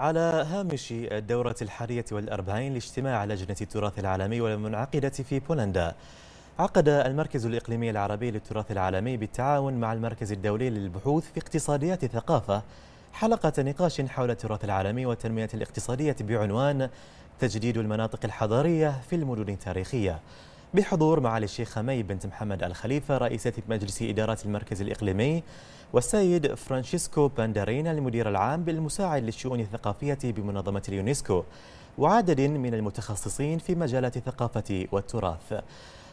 على هامش الدورة الحالية والأربعين لاجتماع لجنة التراث العالمي والمنعقدة في بولندا عقد المركز الإقليمي العربي للتراث العالمي بالتعاون مع المركز الدولي للبحوث في اقتصاديات الثقافة حلقة نقاش حول التراث العالمي والتنمية الاقتصادية بعنوان تجديد المناطق الحضارية في المدن التاريخية بحضور معالي الشيخة مي بنت محمد الخليفة رئيسة مجلس إدارة المركز الإقليمي والسيد فرانشيسكو باندارينا المدير العام بالمساعد للشؤون الثقافية بمنظمة اليونسكو وعدد من المتخصصين في مجالات الثقافة والتراث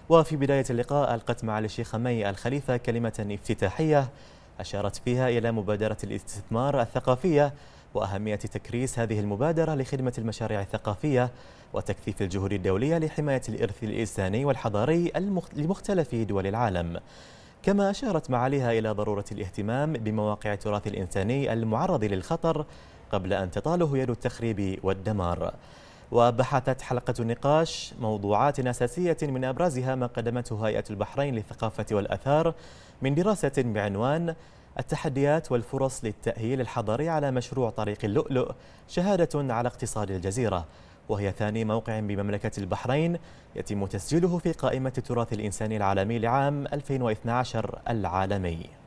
وفي بداية اللقاء ألقت معالي الشيخة مي الخليفة كلمة افتتاحية أشارت فيها إلى مبادرة الاستثمار الثقافية وأهمية تكريس هذه المبادرة لخدمة المشاريع الثقافية وتكثيف الجهود الدولية لحماية الإرث الإنساني والحضاري لمختلف دول العالم كما أشارت معاليها إلى ضرورة الاهتمام بمواقع التراث الإنساني المعرض للخطر قبل أن تطاله يد التخريب والدمار وبحثت حلقة النقاش موضوعات أساسية من أبرزها ما قدمته هيئة البحرين للثقافة والأثار من دراسة بعنوان التحديات والفرص للتأهيل الحضري على مشروع طريق اللؤلؤ شهادة على اقتصاد الجزيرة وهي ثاني موقع بمملكة البحرين يتم تسجيله في قائمة التراث الإنساني العالمي لعام 2012 العالمي